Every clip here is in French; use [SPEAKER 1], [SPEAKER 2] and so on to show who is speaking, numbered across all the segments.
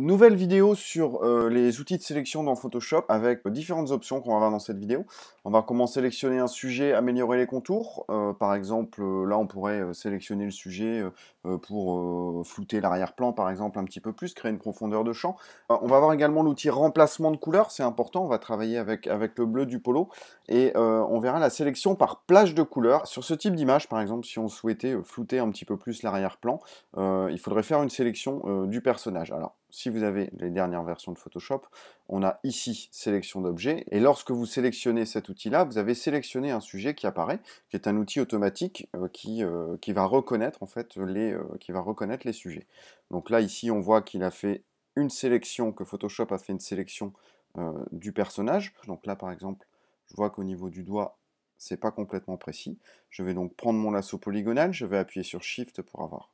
[SPEAKER 1] Nouvelle vidéo sur euh, les outils de sélection dans Photoshop avec euh, différentes options qu'on va voir dans cette vidéo. On va comment sélectionner un sujet, améliorer les contours. Euh, par exemple, là on pourrait sélectionner le sujet pour flouter l'arrière-plan par exemple un petit peu plus, créer une profondeur de champ. on va voir également l'outil remplacement de couleurs, c'est important, on va travailler avec, avec le bleu du polo. Et on verra la sélection par plage de couleurs. Sur ce type d'image par exemple, si on souhaitait flouter un petit peu plus l'arrière-plan, il faudrait faire une sélection du personnage. Alors si vous avez les dernières versions de Photoshop, on a ici sélection d'objets. Et lorsque vous sélectionnez cet outil-là, vous avez sélectionné un sujet qui apparaît, qui est un outil automatique euh, qui, euh, qui, va reconnaître en fait les, euh, qui va reconnaître les sujets. Donc là, ici, on voit qu'il a fait une sélection, que Photoshop a fait une sélection du personnage. Donc là, par exemple, je vois qu'au niveau du doigt, c'est pas complètement précis. Je vais donc prendre mon lasso polygonal, je vais appuyer sur Shift pour avoir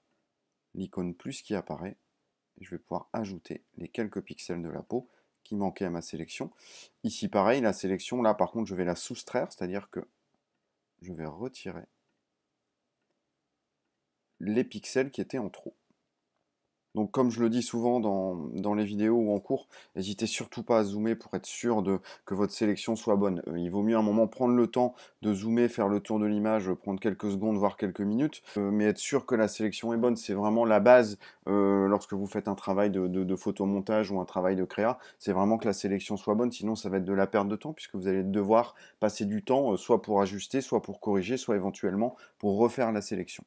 [SPEAKER 1] l'icône plus qui apparaît je vais pouvoir ajouter les quelques pixels de la peau qui manquaient à ma sélection. Ici, pareil, la sélection, là, par contre, je vais la soustraire, c'est-à-dire que je vais retirer les pixels qui étaient en trop. Donc comme je le dis souvent dans, les vidéos ou en cours, n'hésitez surtout pas à zoomer pour être sûr de, que votre sélection soit bonne. Euh, il vaut mieux à un moment prendre le temps de zoomer, faire le tour de l'image, prendre quelques secondes, voire quelques minutes, euh, mais être sûr que la sélection est bonne, c'est vraiment la base euh, lorsque vous faites un travail de, de photomontage ou un travail de créa, c'est vraiment que la sélection soit bonne, sinon ça va être de la perte de temps puisque vous allez devoir passer du temps soit pour ajuster, soit pour corriger, soit éventuellement pour refaire la sélection.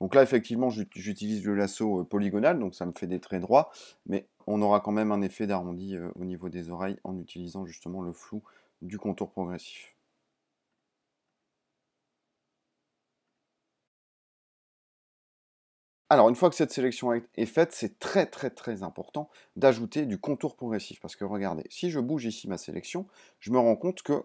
[SPEAKER 1] Donc là, effectivement, j'utilise le lasso euh, polygonal, donc ça me fait des traits droits, mais on aura quand même un effet d'arrondi euh, au niveau des oreilles en utilisant justement le flou du contour progressif. Alors, une fois que cette sélection est faite, c'est très très très important d'ajouter du contour progressif. Parce que regardez, si je bouge ici ma sélection, je me rends compte que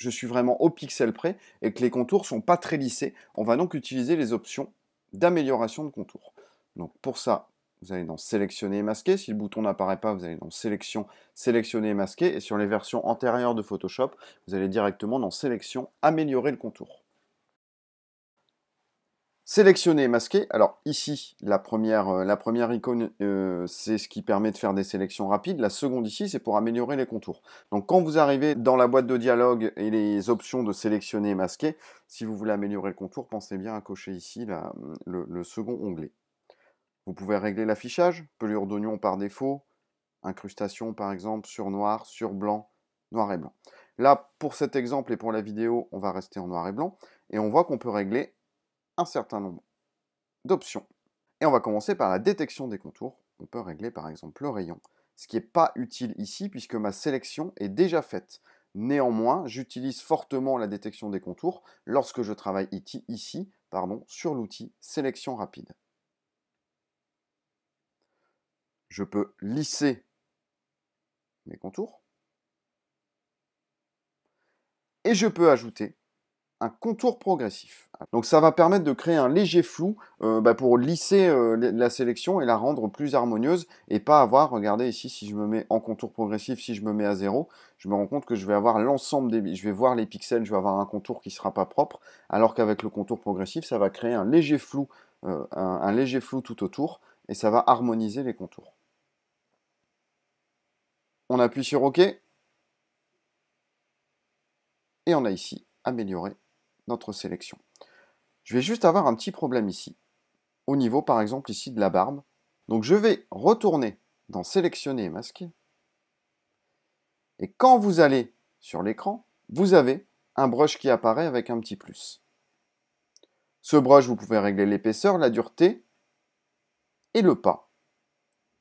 [SPEAKER 1] je suis vraiment au pixel près et que les contours sont pas très lissés. On va donc utiliser les options d'amélioration de contour. Donc pour ça, vous allez dans sélectionner et masquer. Si le bouton n'apparaît pas, vous allez dans sélection, sélectionner et masquer. Et sur les versions antérieures de Photoshop, vous allez directement dans sélection, améliorer le contour. Sélectionner et masquer. Alors ici, la première, euh, la première icône, euh, c'est ce qui permet de faire des sélections rapides. La seconde ici, c'est pour améliorer les contours. Donc quand vous arrivez dans la boîte de dialogue et les options de sélectionner et masquer, si vous voulez améliorer le contour, pensez bien à cocher ici le, second onglet. Vous pouvez régler l'affichage, pelure d'oignon par défaut, incrustation par exemple, sur noir, sur blanc, noir et blanc. Là, pour cet exemple et pour la vidéo, on va rester en noir et blanc. Et on voit qu'on peut régler certain nombre d'options. Et on va commencer par la détection des contours. On peut régler par exemple le rayon, ce qui n'est pas utile ici puisque ma sélection est déjà faite. Néanmoins, j'utilise fortement la détection des contours lorsque je travaille ici, pardon, sur l'outil sélection rapide. Je peux lisser mes contours et je peux ajouter un contour progressif. Donc ça va permettre de créer un léger flou euh, bah, pour lisser euh, la sélection et la rendre plus harmonieuse et pas avoir, regardez ici, si je me mets en contour progressif, si je me mets à zéro, je me rends compte que je vais avoir l'ensemble des... Je vais voir les pixels, je vais avoir un contour qui ne sera pas propre, alors qu'avec le contour progressif, ça va créer un léger flou, euh, un léger flou tout autour et ça va harmoniser les contours. On appuie sur OK et on a ici amélioré sélection. Je vais juste avoir un petit problème ici, au niveau par exemple ici de la barbe. Donc je vais retourner dans Sélectionner et Masquer. Et quand vous allez sur l'écran, vous avez un brush qui apparaît avec un petit plus. Ce brush, vous pouvez régler l'épaisseur, la dureté et le pas.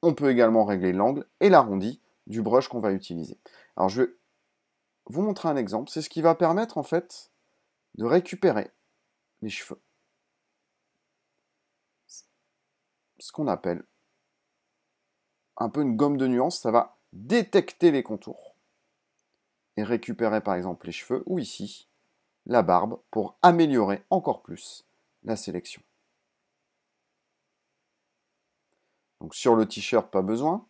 [SPEAKER 1] On peut également régler l'angle et l'arrondi du brush qu'on va utiliser. Alors je vais vous montrer un exemple. C'est ce qui va permettre en fait de récupérer les cheveux. Ce qu'on appelle un peu une gomme de nuance, ça va détecter les contours et récupérer par exemple les cheveux ou ici la barbe pour améliorer encore plus la sélection. Donc sur le t-shirt, pas besoin.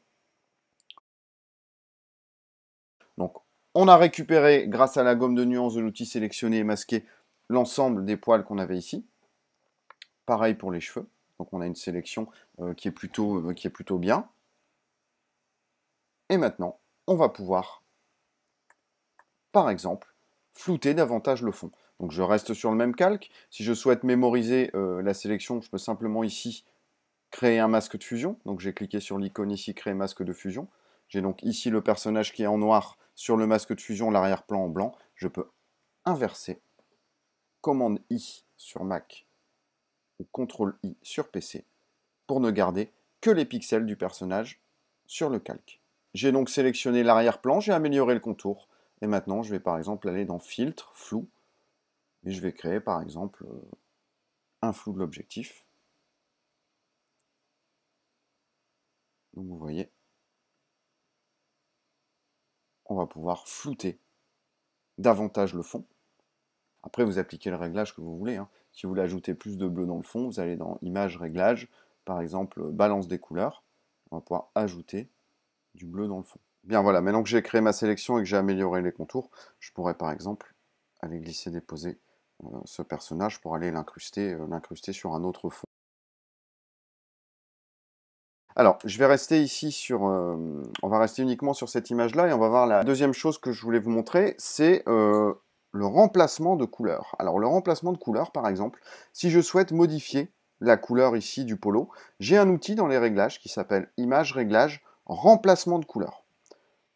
[SPEAKER 1] Donc on a récupéré, grâce à la gomme de nuance de l'outil sélectionné et masqué, l'ensemble des poils qu'on avait ici. Pareil pour les cheveux. Donc on a une sélection euh, qui, est plutôt, euh, qui est plutôt bien. Et maintenant, on va pouvoir, par exemple, flouter davantage le fond. Donc je reste sur le même calque. Si je souhaite mémoriser euh, la sélection, je peux simplement ici créer un masque de fusion. Donc j'ai cliqué sur l'icône ici, créer masque de fusion. J'ai donc ici le personnage qui est en noir sur le masque de fusion, l'arrière-plan en blanc, je peux inverser commande I sur Mac ou contrôle I sur PC pour ne garder que les pixels du personnage sur le calque. J'ai donc sélectionné l'arrière-plan, j'ai amélioré le contour et maintenant je vais par exemple aller dans filtre, flou et je vais créer par exemple euh, un flou de l'objectif. Donc vous voyez, on va pouvoir flouter davantage le fond. Après, vous appliquez le réglage que vous voulez. Hein. Si vous voulez ajouter plus de bleu dans le fond, vous allez dans Image, Réglage, par exemple, Balance des couleurs. On va pouvoir ajouter du bleu dans le fond. Bien voilà, maintenant que j'ai créé ma sélection et que j'ai amélioré les contours, je pourrais par exemple aller glisser, déposer euh, ce personnage pour aller l'incruster euh, sur un autre fond. Alors, je vais rester ici sur... Euh, on va rester uniquement sur cette image-là et on va voir la deuxième chose que je voulais vous montrer, c'est euh, le remplacement de couleurs. Alors, le remplacement de couleurs, par exemple, si je souhaite modifier la couleur ici du polo, j'ai un outil dans les réglages qui s'appelle Image Réglage Remplacement de couleurs.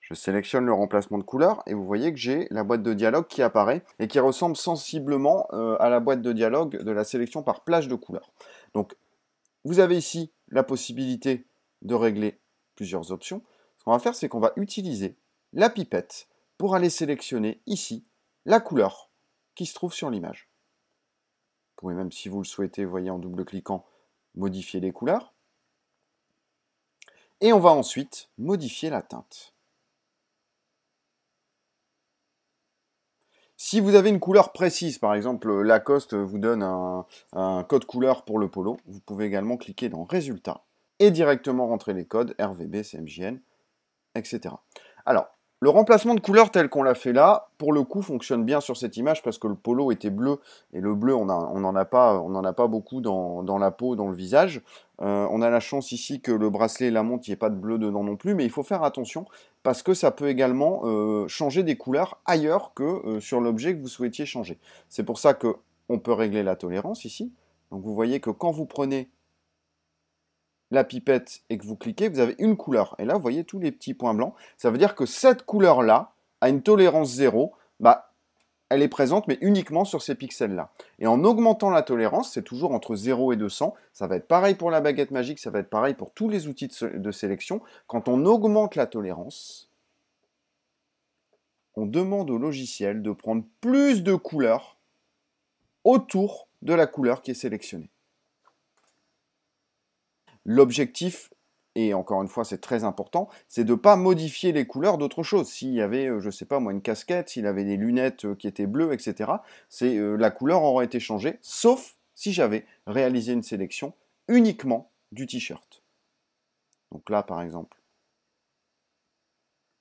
[SPEAKER 1] Je sélectionne le remplacement de couleur et vous voyez que j'ai la boîte de dialogue qui apparaît et qui ressemble sensiblement euh, à la boîte de dialogue de la sélection par plage de couleurs. Donc, vous avez ici la possibilité de régler plusieurs options. Ce qu'on va faire, c'est qu'on va utiliser la pipette pour aller sélectionner ici la couleur qui se trouve sur l'image. Vous pouvez même, si vous le souhaitez, voyez en double-cliquant, modifier les couleurs. Et on va ensuite modifier la teinte. Si vous avez une couleur précise, par exemple Lacoste vous donne un, un code couleur pour le polo, vous pouvez également cliquer dans Résultats directement rentrer les codes RVB, CMJN, etc. Alors, le remplacement de couleur tel qu'on l'a fait là, pour le coup, fonctionne bien sur cette image parce que le polo était bleu et le bleu, on n'en a, pas, on a pas beaucoup dans, la peau, dans le visage. Euh, on a la chance ici que le bracelet et la montre, il n'y pas de bleu dedans non plus, mais il faut faire attention parce que ça peut également euh, changer des couleurs ailleurs que euh, sur l'objet que vous souhaitiez changer. C'est pour ça que on peut régler la tolérance ici. Donc vous voyez que quand vous prenez la pipette et que vous cliquez, vous avez une couleur. Et là, vous voyez tous les petits points blancs. Ça veut dire que cette couleur-là a une tolérance zéro. Bah, elle est présente, mais uniquement sur ces pixels-là. Et en augmentant la tolérance, c'est toujours entre 0 et 200. Ça va être pareil pour la baguette magique, ça va être pareil pour tous les outils de sélection. Quand on augmente la tolérance, on demande au logiciel de prendre plus de couleurs autour de la couleur qui est sélectionnée. L'objectif, et encore une fois c'est très important, c'est de ne pas modifier les couleurs d'autre chose. S'il y avait, euh, je ne sais pas moi, une casquette, s'il avait des lunettes euh, qui étaient bleues, etc., euh, la couleur aurait été changée, sauf si j'avais réalisé une sélection uniquement du t-shirt. Donc là, par exemple,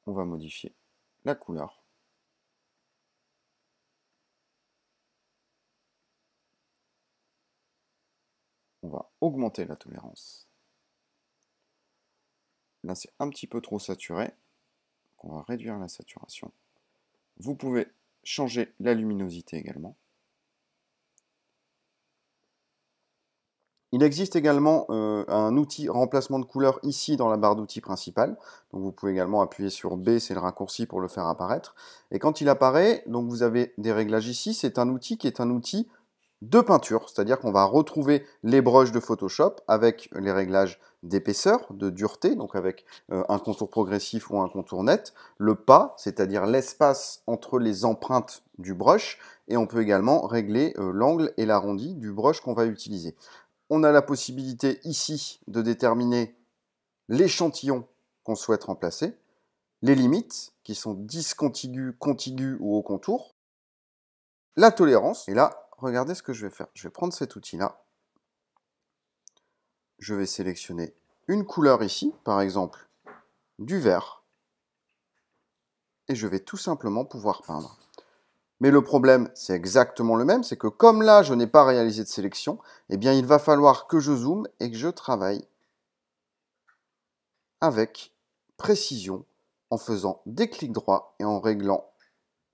[SPEAKER 1] on va modifier la couleur. On va augmenter la tolérance. Là, c'est un petit peu trop saturé. on va réduire la saturation. Vous pouvez changer la luminosité également. Il existe également euh, un outil remplacement de couleur ici dans la barre d'outils principale. Donc vous pouvez également appuyer sur B, c'est le raccourci pour le faire apparaître. Et quand il apparaît, donc vous avez des réglages ici, c'est un outil qui est un outil de peinture, c'est-à-dire qu'on va retrouver les broches de Photoshop avec les réglages d'épaisseur, de dureté, donc avec euh, un contour progressif ou un contour net, le pas, c'est-à-dire l'espace entre les empreintes du brush, et on peut également régler euh, l'angle et l'arrondi du brush qu'on va utiliser. On a la possibilité ici de déterminer l'échantillon qu'on souhaite remplacer, les limites qui sont discontigues, contiguës ou au contour, la tolérance, et là, regardez ce que je vais faire. Je vais prendre cet outil-là, je vais sélectionner une couleur ici, par exemple du vert, et je vais tout simplement pouvoir peindre. Mais le problème, c'est exactement le même, c'est que comme là, je n'ai pas réalisé de sélection, eh bien, il va falloir que je zoome et que je travaille avec précision en faisant des clics droits et en réglant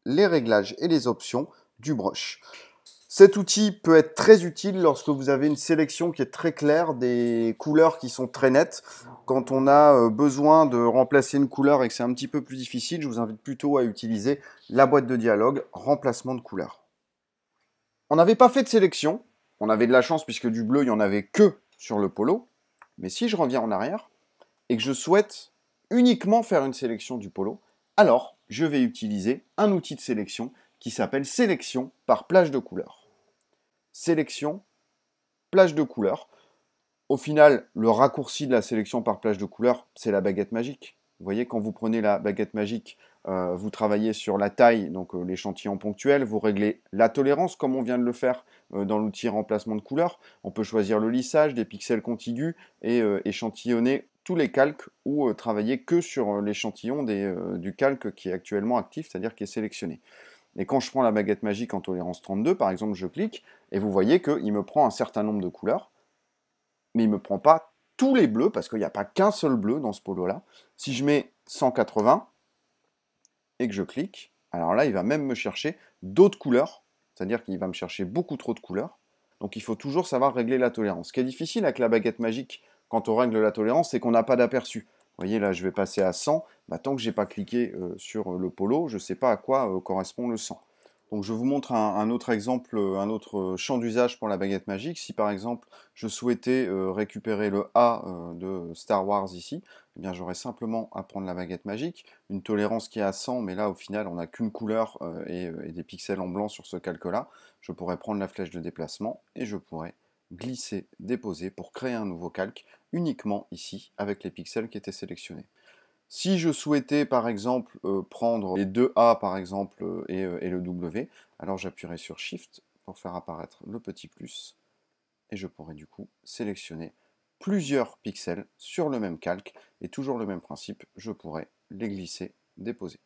[SPEAKER 1] les réglages et les options du brush. Cet outil peut être très utile lorsque vous avez une sélection qui est très claire, des couleurs qui sont très nettes. Quand on a euh, besoin de remplacer une couleur et que c'est un petit peu plus difficile, je vous invite plutôt à utiliser la boîte de dialogue remplacement de couleurs. On n'avait pas fait de sélection, on avait de la chance puisque du bleu, il n'y en avait que sur le polo. Mais si je reviens en arrière et que je souhaite uniquement faire une sélection du polo, alors je vais utiliser un outil de sélection qui s'appelle sélection par plage de couleurs sélection, plage de couleurs. Au final, le raccourci de la sélection par plage de couleurs, c'est la baguette magique. Vous voyez, quand vous prenez la baguette magique, euh, vous travaillez sur la taille, donc euh, l'échantillon ponctuel, vous réglez la tolérance comme on vient de le faire euh, dans l'outil remplacement de couleurs. On peut choisir le lissage, des pixels contigus et échantillonner tous les calques ou travailler que sur l'échantillon du calque qui est actuellement actif, c'est-à-dire qui est sélectionné. Et quand je prends la baguette magique en tolérance 32, par exemple, je clique, et vous voyez qu'il me prend un certain nombre de couleurs, mais il ne me prend pas tous les bleus, parce qu'il n'y a pas qu'un seul bleu dans ce polo-là. Si je mets 180, et que je clique, alors là, il va même me chercher d'autres couleurs, c'est-à-dire qu'il va me chercher beaucoup trop de couleurs. Donc il faut toujours savoir régler la tolérance. Ce qui est difficile avec la baguette magique, quand on règle la tolérance, c'est qu'on n'a pas d'aperçu. Vous voyez, là, je vais passer à 100. Bah, tant que je n'ai pas cliqué euh, sur euh, le polo, je ne sais pas à quoi euh, correspond le 100. Donc, je vous montre un, autre exemple, un autre champ d'usage pour la baguette magique. Si, par exemple, je souhaitais récupérer le A de Star Wars ici, eh bien, j'aurais simplement à prendre la baguette magique, une tolérance qui est à 100, mais là, au final, on n'a qu'une couleur et, et des pixels en blanc sur ce calque-là. Je pourrais prendre la flèche de déplacement et je pourrais glisser, déposer pour créer un nouveau calque uniquement ici avec les pixels qui étaient sélectionnés. Si je souhaitais par exemple euh, prendre les deux A par exemple euh, euh, et, le W, alors j'appuierai sur Shift pour faire apparaître le petit plus et je pourrais du coup sélectionner plusieurs pixels sur le même calque et toujours le même principe, je pourrais les glisser, déposer.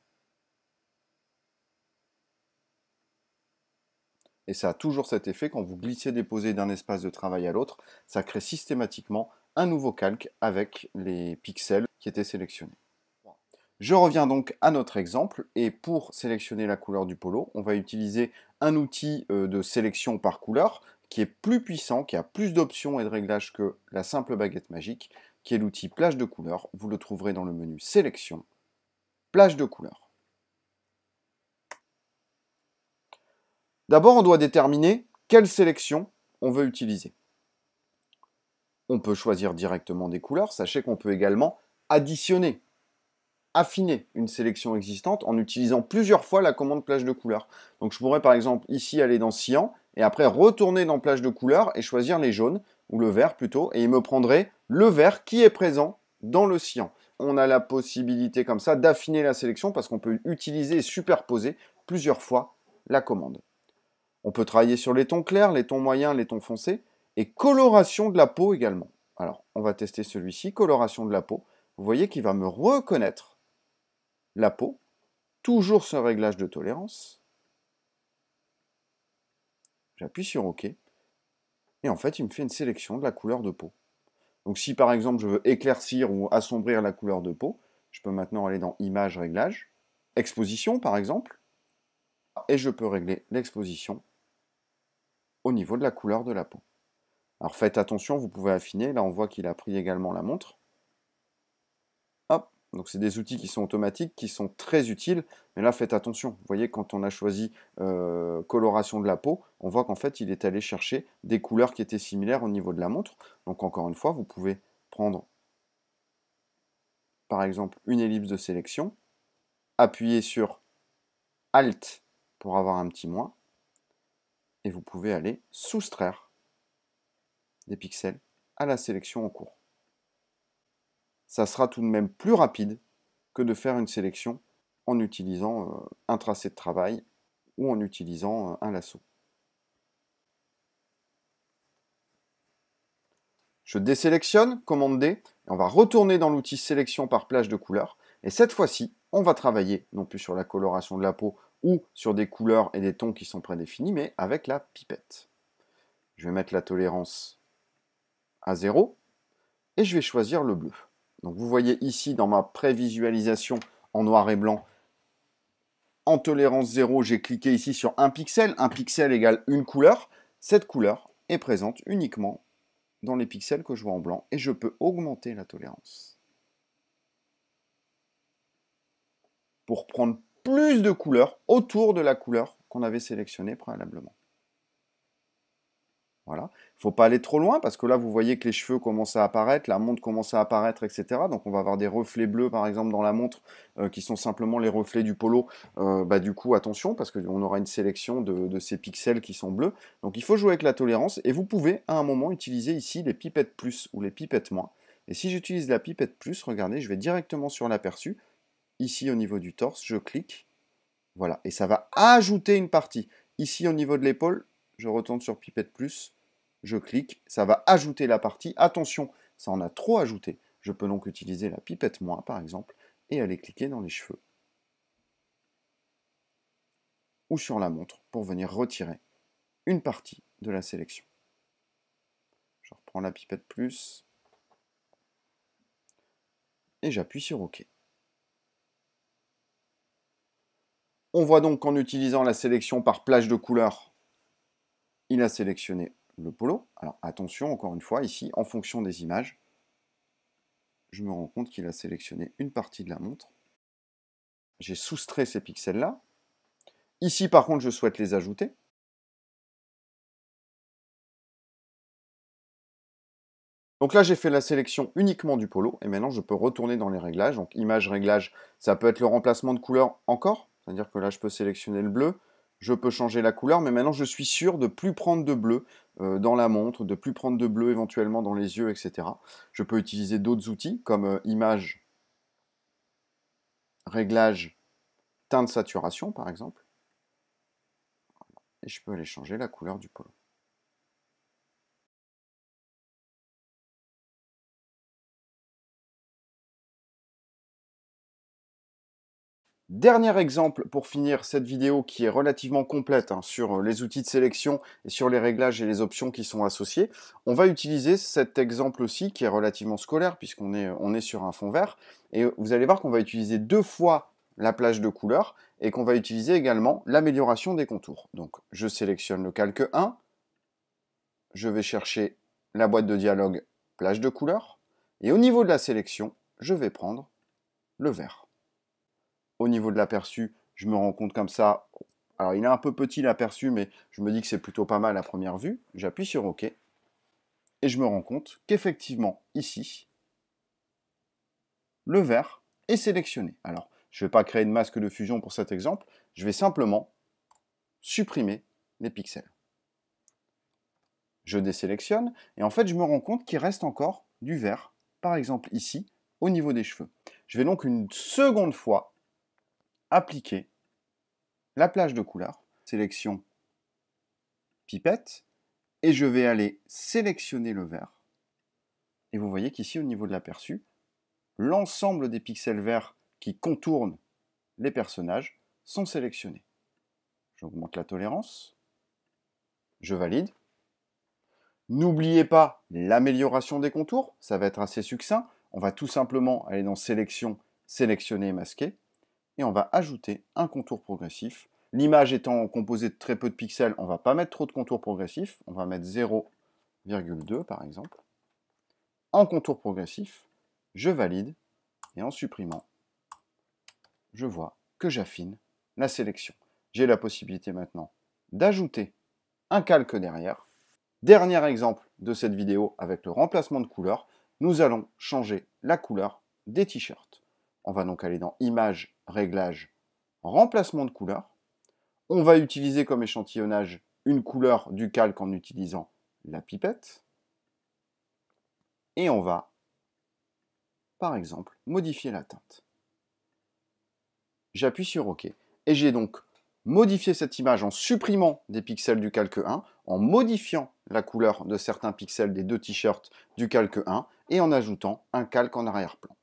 [SPEAKER 1] Et ça a toujours cet effet, quand vous glissez déposer d'un espace de travail à l'autre, ça crée systématiquement un nouveau calque avec les pixels qui étaient sélectionnés. Je reviens donc à notre exemple et pour sélectionner la couleur du polo, on va utiliser un outil euh, de sélection par couleur qui est plus puissant, qui a plus d'options et de réglages que la simple baguette magique, qui est l'outil plage de couleur. Vous le trouverez dans le menu sélection, plage de couleurs. D'abord, on doit déterminer quelle sélection on veut utiliser. On peut choisir directement des couleurs, sachez qu'on peut également additionner, affiner une sélection existante en utilisant plusieurs fois la commande plage de couleurs. Donc je pourrais par exemple ici aller dans Cyan et après retourner dans plage de couleurs et choisir les jaunes, ou le vert plutôt, et il me prendrait le vert qui est présent dans le Cyan. On a la possibilité comme ça d'affiner la sélection parce qu'on peut utiliser et superposer plusieurs fois la commande. On peut travailler sur les tons clairs, les tons moyens, les tons foncés, et coloration de la peau également. Alors, on va tester celui-ci, coloration de la peau. Vous voyez qu'il va me reconnaître la peau, toujours ce réglage de tolérance. J'appuie sur OK, et en fait, il me fait une sélection de la couleur de peau. Donc si par exemple je veux éclaircir ou assombrir la couleur de peau, je peux maintenant aller dans Image, Réglage, Exposition par exemple, et je peux régler l'exposition au niveau de la couleur de la peau. Alors faites attention, vous pouvez affiner. Là, on voit qu'il a pris également la montre. Hop. Donc c'est des outils qui sont automatiques, qui sont très utiles. Mais là, faites attention. Vous voyez, quand on a choisi euh, coloration de la peau, on voit qu'en fait, il est allé chercher des couleurs qui étaient similaires au niveau de la montre. Donc encore une fois, vous pouvez prendre, par exemple, une ellipse de sélection, appuyer sur Alt pour avoir un petit moins, et vous pouvez aller soustraire des pixels à la sélection en cours. Ça sera tout de même plus rapide que de faire une sélection en utilisant euh, un tracé de travail ou en utilisant euh, un lasso. Je désélectionne, commande D, et on va retourner dans l'outil sélection par plage de couleurs. Et cette fois-ci, on va travailler non plus sur la coloration de la peau ou sur des couleurs et des tons qui sont prédéfinis, mais avec la pipette. Je vais mettre la tolérance à 0 et je vais choisir le bleu. Donc vous voyez ici dans ma prévisualisation en noir et blanc, en tolérance 0, j'ai cliqué ici sur un pixel. Un pixel égale une couleur. Cette couleur est présente uniquement dans les pixels que je vois en blanc et je peux augmenter la tolérance. Pour prendre plus de couleurs autour de la couleur qu'on avait sélectionnée préalablement. Voilà. Il ne faut pas aller trop loin parce que là, vous voyez que les cheveux commencent à apparaître, la montre commence à apparaître, etc. Donc, on va avoir des reflets bleus, par exemple, dans la montre euh, qui sont simplement les reflets du polo. Euh, bah, du coup, attention parce qu'on aura une sélection de, ces pixels qui sont bleus. Donc, il faut jouer avec la tolérance et vous pouvez, à un moment, utiliser ici les pipettes plus ou les pipettes moins. Et si j'utilise la pipette plus, regardez, je vais directement sur l'aperçu. Ici, au niveau du torse, je clique. Voilà, et ça va ajouter une partie. Ici, au niveau de l'épaule, je retourne sur Pipette Plus, je clique, ça va ajouter la partie. Attention, ça en a trop ajouté. Je peux donc utiliser la pipette moins, par exemple, et aller cliquer dans les cheveux. Ou sur la montre pour venir retirer une partie de la sélection. Je reprends la pipette plus. Et j'appuie sur OK. On voit donc qu'en utilisant la sélection par plage de couleur, il a sélectionné le polo. Alors attention, encore une fois, ici, en fonction des images, je me rends compte qu'il a sélectionné une partie de la montre. J'ai soustrait ces pixels-là. Ici, par contre, je souhaite les ajouter. Donc là, j'ai fait la sélection uniquement du polo, et maintenant, je peux retourner dans les réglages. Donc, image, réglage, ça peut être le remplacement de couleur encore. C'est-à-dire que là, je peux sélectionner le bleu, je peux changer la couleur, mais maintenant, je suis sûr de plus prendre de bleu euh, dans la montre, de plus prendre de bleu éventuellement dans les yeux, etc. Je peux utiliser d'autres outils comme euh, image, réglage, teint de saturation, par exemple. Et je peux aller changer la couleur du polo. Dernier exemple pour finir cette vidéo qui est relativement complète hein, sur euh, les outils de sélection et sur les réglages et les options qui sont associés. On va utiliser cet exemple aussi qui est relativement scolaire puisqu'on est, on est sur un fond vert. Et vous allez voir qu'on va utiliser deux fois la plage de couleurs et qu'on va utiliser également l'amélioration des contours. Donc je sélectionne le calque 1, je vais chercher la boîte de dialogue plage de couleurs et au niveau de la sélection, je vais prendre le vert au niveau de l'aperçu, je me rends compte comme ça. Alors il est un peu petit l'aperçu, mais je me dis que c'est plutôt pas mal à première vue. J'appuie sur OK. Et je me rends compte qu'effectivement, ici, le vert est sélectionné. Alors, je ne vais pas créer de masque de fusion pour cet exemple. Je vais simplement supprimer les pixels. Je désélectionne et en fait, je me rends compte qu'il reste encore du vert, par exemple ici, au niveau des cheveux. Je vais donc une seconde fois appliquer la plage de couleur, sélection pipette, et je vais aller sélectionner le vert. Et vous voyez qu'ici, au niveau de l'aperçu, l'ensemble des pixels verts qui contournent les personnages sont sélectionnés. J'augmente la tolérance. Je valide. N'oubliez pas l'amélioration des contours, ça va être assez succinct. On va tout simplement aller dans Sélection, Sélectionner et Masquer et on va ajouter un contour progressif. L'image étant composée de très peu de pixels, on ne va pas mettre trop de contours progressifs, on va mettre 0,2 par exemple. En contour progressif, je valide, et en supprimant, je vois que j'affine la sélection. J'ai la possibilité maintenant d'ajouter un calque derrière. Dernier exemple de cette vidéo avec le remplacement de couleur nous allons changer la couleur des t-shirts. On va donc aller dans Images réglage remplacement de couleur. On va utiliser comme échantillonnage une couleur du calque en utilisant la pipette. Et on va, par exemple, modifier la teinte. J'appuie sur OK. Et j'ai donc modifié cette image en supprimant des pixels du calque 1, en modifiant la couleur de certains pixels des deux t-shirts du calque 1 et en ajoutant un calque en arrière-plan.